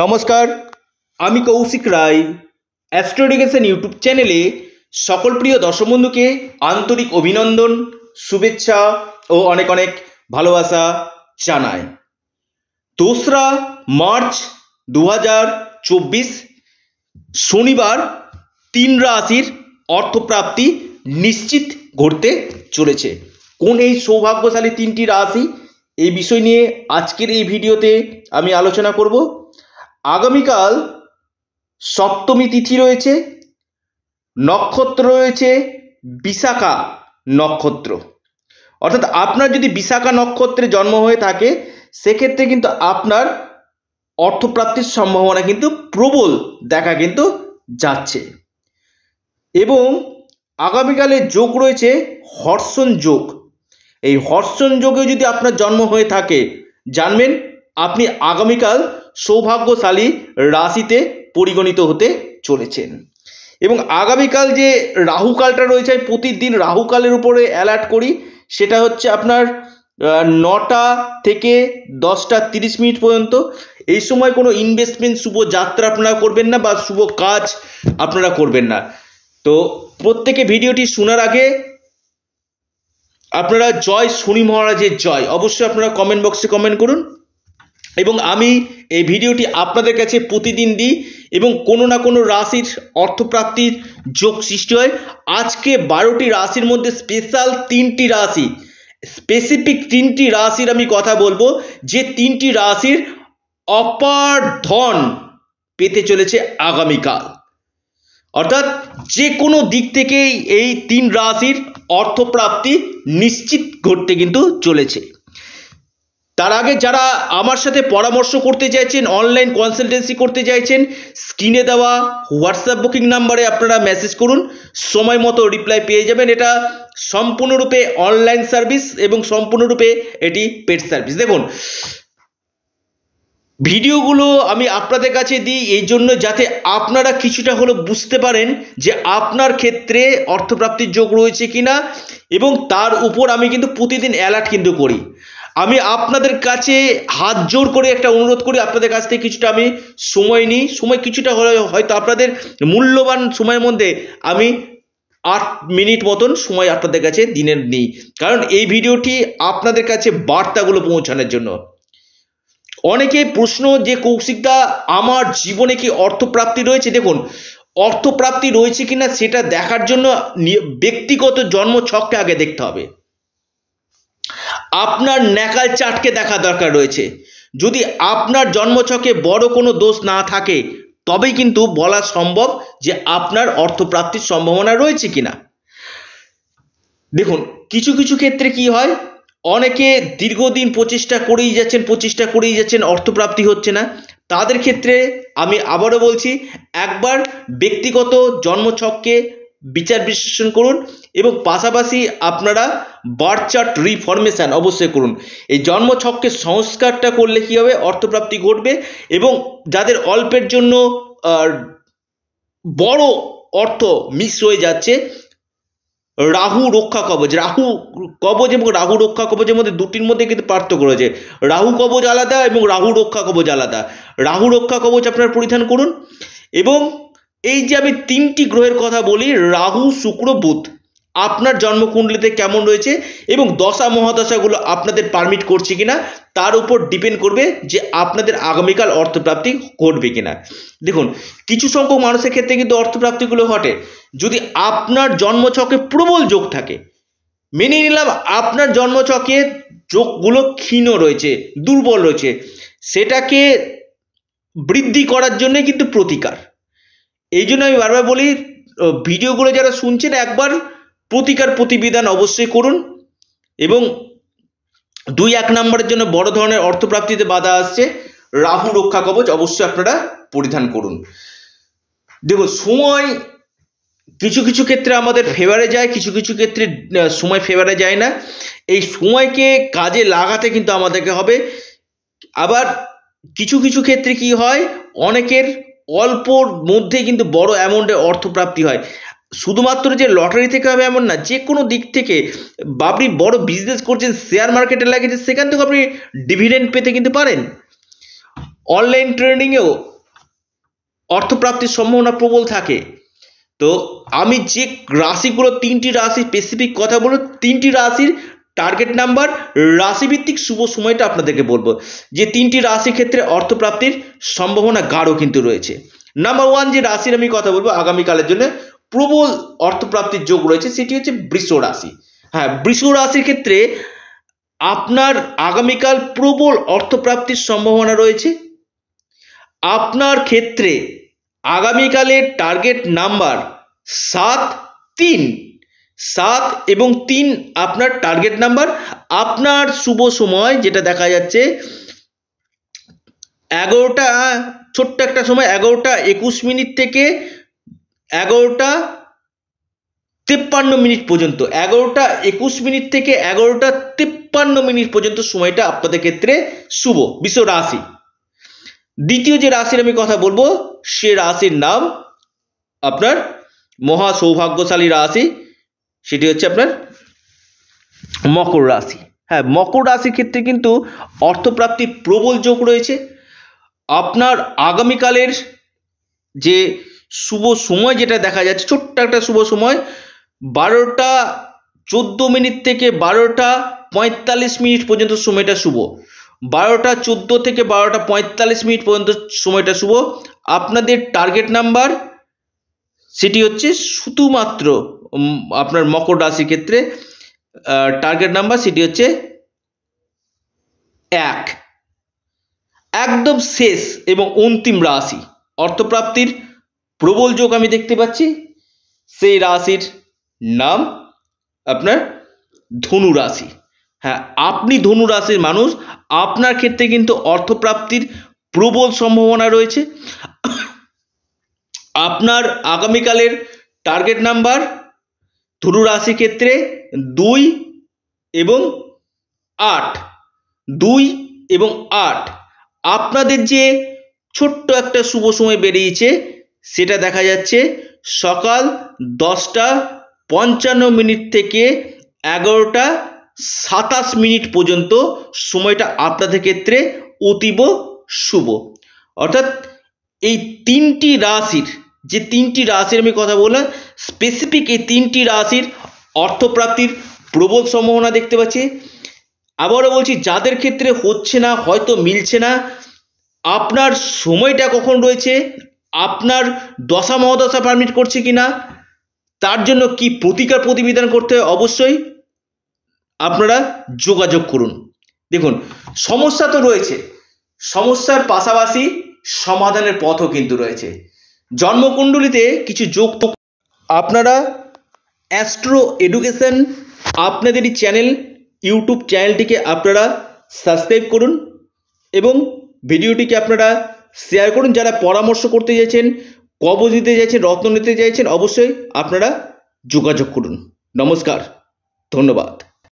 নমস্কার আমি কৌশিক রায় অ্যাস্ট্রোডিকেশন ইউটিউব চ্যানেলে সকল প্রিয় দর্শক বন্ধুকে আন্তরিক অভিনন্দন শুভেচ্ছা ও অনেক অনেক ভালোবাসা জানাই দোসরা মার্চ দু শনিবার তিন রাশির অর্থপ্রাপ্তি নিশ্চিত ঘটতে চলেছে কোন এই সৌভাগ্যশালী তিনটি রাশি এই বিষয় নিয়ে আজকের এই ভিডিওতে আমি আলোচনা করব আগামীকাল সপ্তমী তিথি রয়েছে নক্ষত্র রয়েছে বিশাখা নক্ষত্র অর্থাৎ আপনার যদি বিশাখা নক্ষত্রে জন্ম হয়ে থাকে সেক্ষেত্রে কিন্তু আপনার অর্থপ্রাপ্তির সম্ভাবনা কিন্তু প্রবল দেখা কিন্তু যাচ্ছে এবং আগামীকালে যোগ রয়েছে হর্ষণ যোগ এই হর্ষণ যোগে যদি আপনার জন্ম হয়ে থাকে জানবেন আপনি আগামীকাল সৌভাগ্যশালী রাশিতে পরিগণিত হতে চলেছেন এবং আগামীকাল যে রাহুকালটা রয়েছে আমি প্রতিদিন রাহুকালের উপরে অ্যালার্ট করি সেটা হচ্ছে আপনার নটা থেকে দশটা তিরিশ মিনিট পর্যন্ত এই সময় কোনো ইনভেস্টমেন্ট শুভ যাত্রা আপনারা করবেন না বা শুভ কাজ আপনারা করবেন না তো প্রত্যেকে ভিডিওটি শোনার আগে আপনারা জয় শনি মহারাজের জয় অবশ্যই আপনারা কমেন্ট বক্সে কমেন্ট করুন এবং আমি এই ভিডিওটি আপনাদের কাছে প্রতিদিন দিই এবং কোনো না কোনো রাশির অর্থপ্রাপ্তির যোগ সৃষ্টি হয় আজকে বারোটি রাশির মধ্যে স্পেশাল তিনটি রাশি স্পেসিফিক তিনটি রাশির আমি কথা বলবো যে তিনটি রাশির অপার ধন পেতে চলেছে আগামীকাল অর্থাৎ যে কোনো দিক থেকেই এই তিন রাশির অর্থপ্রাপ্তি নিশ্চিত ঘটতে কিন্তু চলেছে তার আগে যারা আমার সাথে পরামর্শ করতে চাইছেন অনলাইন কনসালটেন্সি করতে চাইছেন স্ক্রিনে দেওয়া হোয়াটসঅ্যাপ বুকিং নাম্বারে আপনারা মেসেজ করুন সময় মতো রিপ্লাই পেয়ে যাবেন এটা সম্পূর্ণরূপে অনলাইন সার্ভিস এবং সম্পূর্ণরূপে এটি পেড সার্ভিস দেখুন ভিডিওগুলো আমি আপনাদের কাছে দিই এই জন্য যাতে আপনারা কিছুটা হলো বুঝতে পারেন যে আপনার ক্ষেত্রে অর্থপ্রাপ্তির যোগ রয়েছে কিনা এবং তার উপর আমি কিন্তু প্রতিদিন অ্যালার্ট কিন্তু করি আমি আপনাদের কাছে হাত জোর করে একটা অনুরোধ করি আপনাদের কাছ থেকে কিছুটা আমি সময় নিই সময় কিছুটা হলে হয়তো আপনাদের মূল্যবান সময়ের মধ্যে আমি আট মিনিট মতন সময় আপনাদের কাছে দিনের নিই কারণ এই ভিডিওটি আপনাদের কাছে বার্তাগুলো পৌঁছানোর জন্য অনেকে প্রশ্ন যে কৌশিকদা আমার জীবনে কি অর্থপ্রাপ্তি রয়েছে দেখুন অর্থপ্রাপ্তি রয়েছে কিনা সেটা দেখার জন্য ব্যক্তিগত জন্ম ছককে আগে দেখতে হবে আপনার ন্যাকাল চাটকে দেখা দরকার রয়েছে যদি আপনার জন্মছকে বড় কোনো দোষ না থাকে তবেই কিন্তু বলা সম্ভব যে আপনার অর্থপ্রাপ্তির সম্ভাবনা রয়েছে কিনা দেখুন কিছু কিছু ক্ষেত্রে কি হয় অনেকে দীর্ঘদিন প্রচেষ্টা করেই যাচ্ছেন প্রচেষ্টা করেই যাচ্ছেন অর্থপ্রাপ্তি হচ্ছে না তাদের ক্ষেত্রে আমি আবারও বলছি একবার ব্যক্তিগত জন্মছককে বিচার বিশ্লেষণ করুন এবং পাশাপাশি আপনারা বার্থ চার্ট রিফরমেশান অবশ্যই করুন এই জন্ম ছককে সংস্কারটা করলে কী হবে অর্থপ্রাপ্তি ঘটবে এবং যাদের অল্পের জন্য বড় অর্থ মিস হয়ে যাচ্ছে রাহু রক্ষা কবচ রাহু কবচ এবং রাহু রক্ষা কবচের মধ্যে দুটির মধ্যে কিন্তু পার্থক্য রয়েছে রাহু কবচ আলাদা এবং রাহু রক্ষা কবচ আলাদা রাহু রক্ষা কবচ আপনার পরিধান করুন এবং এই যে আমি তিনটি গ্রহের কথা বলি রাহু শুক্র বুধ আপনার জন্মকুণ্ডলিতে কেমন রয়েছে এবং দশা মহাদশাগুলো আপনাদের পারমিট করছে কিনা তার উপর ডিপেন্ড করবে যে আপনাদের আগামীকাল অর্থপ্রাপ্তি ঘটবে কিনা দেখুন কিছু সংখ্যক মানুষের ক্ষেত্রে কিন্তু অর্থপ্রাপ্তিগুলো ঘটে যদি আপনার জন্মছকে প্রবল যোগ থাকে মেনে নিলাম আপনার জন্মছকে যোগগুলো ক্ষীণ রয়েছে দুর্বল রয়েছে সেটাকে বৃদ্ধি করার জন্যে কিন্তু প্রতিকার এই জন্য আমি বারবার বলি ভিডিওগুলো যারা শুনছেন একবার প্রতিকার প্রতিবিধান অবশ্যই করুন এবং দুই এক নম্বরের জন্য বড় ধরনের অর্থপ্রাপ্তিতে বাধা আসছে রাহু রক্ষা কবচ অবশ্যই আপনারা পরিধান করুন দেখুন সময় কিছু কিছু ক্ষেত্রে আমাদের ফেভারে যায় কিছু কিছু ক্ষেত্রে সময় ফেভারে যায় না এই সময়কে কাজে লাগাতে কিন্তু আমাদেরকে হবে আবার কিছু কিছু ক্ষেত্রে কি হয় অনেকের অল্পর মধ্যে কিন্তু বড় অ্যামাউন্টে অর্থপ্রাপ্তি হয় শুধুমাত্র যে লটারি থেকে হবে এমন না যে কোনো দিক থেকে আপনি বড় বিজনেস করছেন শেয়ার মার্কেটে লাগিয়েছেন সেখান থেকে আপনি ডিভিডেন্ড পেতে কিন্তু পারেন অনলাইন ট্রেডিংয়েও অর্থপ্রাপ্তির সম্ভাবনা প্রবল থাকে তো আমি যে রাশিগুলো তিনটি রাশি স্পেসিফিক কথা বলব তিনটি রাশির টার্গেট নাম্বার রাশিভিত্তিক শুভ সময়টা আপনাদেরকে বলবো যে তিনটি রাশি ক্ষেত্রে অর্থপ্রাপ্তির সম্ভাবনা গাঢ় কিন্তু রয়েছে নাম্বার ওয়ান যে রাশির আমি কথা বলবো আগামীকালের জন্য প্রবল অর্থপ্রাপ্তির যোগ রয়েছে সেটি হচ্ছে বৃষ রাশি হ্যাঁ বৃষ রাশির ক্ষেত্রে আপনার আগামীকাল প্রবল অর্থপ্রাপ্তির সম্ভাবনা রয়েছে আপনার ক্ষেত্রে আগামীকালের টার্গেট নাম্বার সাত তিন সাত এবং তিন আপনার টার্গেট নাম্বার আপনার শুভ সময় যেটা দেখা যাচ্ছে এগারোটা ছোট্ট একটা সময় এগারোটা একুশ মিনিট থেকে এগারোটা তেপ্পান্ন মিনিট পর্যন্ত এগারোটা একুশ মিনিট থেকে এগারোটা তেপ্পান্ন মিনিট পর্যন্ত সময়টা আপনাদের ক্ষেত্রে শুভ বিশ্ব রাশি দ্বিতীয় যে রাশির আমি কথা বলবো সে রাশির নাম আপনার মহা সৌভাগ্যশালী রাশি সেটি হচ্ছে আপনার মকর রাশি হ্যাঁ মকর রাশির ক্ষেত্রে কিন্তু অর্থপ্রাপ্তির প্রবল যোগ রয়েছে আপনার আগামীকালের যে শুভ সময় যেটা দেখা যাচ্ছে ছোট্ট একটা শুভ সময় বারোটা চোদ্দো মিনিট থেকে বারোটা পঁয়তাল্লিশ মিনিট পর্যন্ত সময়টা শুভ বারোটা চোদ্দো থেকে বারোটা পঁয়তাল্লিশ মিনিট পর্যন্ত সময়টা শুভ আপনাদের টার্গেট নাম্বার সেটি হচ্ছে শুধুমাত্র আপনার মকর রাশির ক্ষেত্রে টার্গেট নাম্বার সেটি হচ্ছে এক একদম শেষ এবং অন্তিম রাশি অর্থপ্রাপ্তির প্রবল যোগ আমি দেখতে পাচ্ছি সেই রাশির নাম আপনার ধনু রাশি হ্যাঁ আপনি ধনু রাশির মানুষ আপনার ক্ষেত্রে কিন্তু অর্থপ্রাপ্তির প্রবল সম্ভাবনা রয়েছে আপনার আগামীকালের টার্গেট নাম্বার ধনু রাশি ক্ষেত্রে দুই এবং আট দুই এবং আট আপনাদের যে ছোট্ট একটা শুভ সময় বেরিয়েছে সেটা দেখা যাচ্ছে সকাল দশটা পঞ্চান্ন মিনিট থেকে এগারোটা সাতাশ মিনিট পর্যন্ত সময়টা আপনাদের ক্ষেত্রে অতীব শুভ অর্থাৎ এই তিনটি রাশির যে তিনটি রাশির আমি কথা বললাম স্পেসিফিক এই তিনটি রাশির অর্থপ্রাপ্তির প্রবল সম্ভাবনা দেখতে পাচ্ছি আবারও বলছি যাদের ক্ষেত্রে হচ্ছে না হয়তো মিলছে না আপনার সময়টা কখন রয়েছে আপনার দশা মহাদশা পারমিট করছে কি না তার জন্য কি প্রতিকার প্রতিবিধান করতে হয় অবশ্যই আপনারা যোগাযোগ করুন দেখুন সমস্যা তো রয়েছে সমস্যার পাশাপাশি সমাধানের পথও কিন্তু রয়েছে জন্মকুণ্ডলিতে কিছু যোগ আপনারা অ্যাস্ট্রো এডুকেশন আপনাদেরই চ্যানেল ইউটিউব চ্যানেলটিকে আপনারা সাবস্ক্রাইব করুন এবং ভিডিওটিকে আপনারা শেয়ার করুন যারা পরামর্শ করতে চাইছেন কবজ নিতে চাইছেন রত্ন নিতে চাইছেন অবশ্যই আপনারা যোগাযোগ করুন নমস্কার ধন্যবাদ